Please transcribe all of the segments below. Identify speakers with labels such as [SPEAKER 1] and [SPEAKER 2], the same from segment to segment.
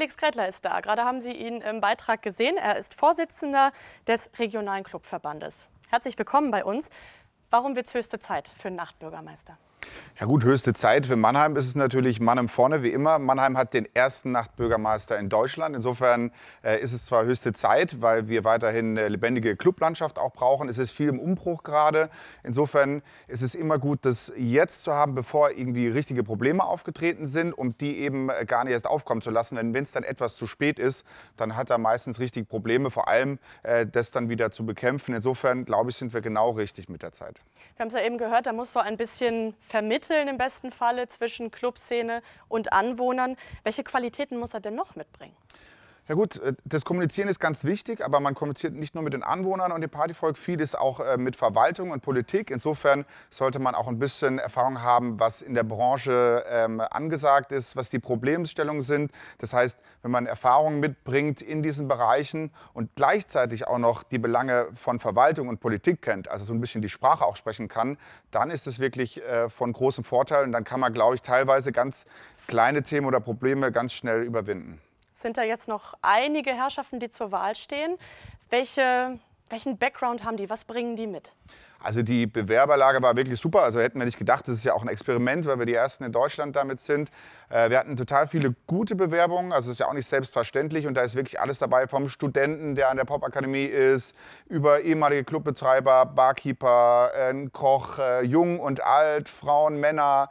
[SPEAKER 1] Felix Kretler ist da. Gerade haben Sie ihn im Beitrag gesehen. Er ist Vorsitzender des Regionalen Clubverbandes. Herzlich willkommen bei uns. Warum wird es höchste Zeit für einen Nachtbürgermeister?
[SPEAKER 2] Ja gut, höchste Zeit. Für Mannheim ist es natürlich Mannheim vorne, wie immer. Mannheim hat den ersten Nachtbürgermeister in Deutschland. Insofern äh, ist es zwar höchste Zeit, weil wir weiterhin äh, lebendige Clublandschaft auch brauchen. Es ist viel im Umbruch gerade. Insofern ist es immer gut, das jetzt zu haben, bevor irgendwie richtige Probleme aufgetreten sind, um die eben äh, gar nicht erst aufkommen zu lassen. Denn wenn es dann etwas zu spät ist, dann hat er meistens richtig Probleme, vor allem äh, das dann wieder zu bekämpfen. Insofern, glaube ich, sind wir genau richtig mit der Zeit.
[SPEAKER 1] Wir haben es ja eben gehört, da muss so ein bisschen Ver vermitteln im besten Falle zwischen Clubszene und Anwohnern. Welche Qualitäten muss er denn noch mitbringen?
[SPEAKER 2] Ja gut, äh, das Kommunizieren ist ganz wichtig, aber man kommuniziert nicht nur mit den Anwohnern und dem Partyvolk, vieles auch äh, mit Verwaltung und Politik. Insofern sollte man auch ein bisschen Erfahrung haben, was in der Branche ähm, angesagt ist, was die Problemstellungen sind. Das heißt, wenn man Erfahrungen mitbringt in diesen Bereichen und gleichzeitig auch noch die Belange von Verwaltung und Politik kennt, also so ein bisschen die Sprache auch sprechen kann, dann ist es wirklich äh, von großem Vorteil und dann kann man, glaube ich, teilweise ganz kleine Themen oder Probleme ganz schnell überwinden
[SPEAKER 1] sind da jetzt noch einige Herrschaften, die zur Wahl stehen. Welche, welchen Background haben die? Was bringen die mit?
[SPEAKER 2] Also die Bewerberlage war wirklich super. Also hätten wir nicht gedacht, das ist ja auch ein Experiment, weil wir die ersten in Deutschland damit sind. Äh, wir hatten total viele gute Bewerbungen, also das ist ja auch nicht selbstverständlich und da ist wirklich alles dabei vom Studenten, der an der Popakademie ist, über ehemalige Clubbetreiber, Barkeeper, äh, Koch, äh, jung und alt, Frauen, Männer,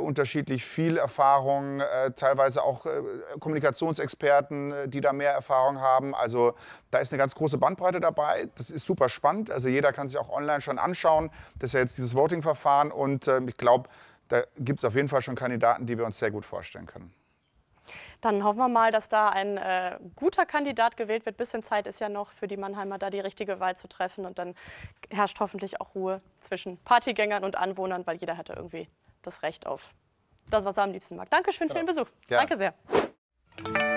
[SPEAKER 2] unterschiedlich viel Erfahrung, teilweise auch Kommunikationsexperten, die da mehr Erfahrung haben. Also da ist eine ganz große Bandbreite dabei. Das ist super spannend. Also jeder kann sich auch online schon anmelden anschauen. Das ist ja jetzt dieses Voting-Verfahren und äh, ich glaube, da gibt es auf jeden Fall schon Kandidaten, die wir uns sehr gut vorstellen können.
[SPEAKER 1] Dann hoffen wir mal, dass da ein äh, guter Kandidat gewählt wird. Bisschen Zeit ist ja noch für die Mannheimer, da die richtige Wahl zu treffen. Und dann herrscht hoffentlich auch Ruhe zwischen Partygängern und Anwohnern, weil jeder hat ja irgendwie das Recht auf das, was er am liebsten mag. Dankeschön genau. für den Besuch. Ja. Danke sehr.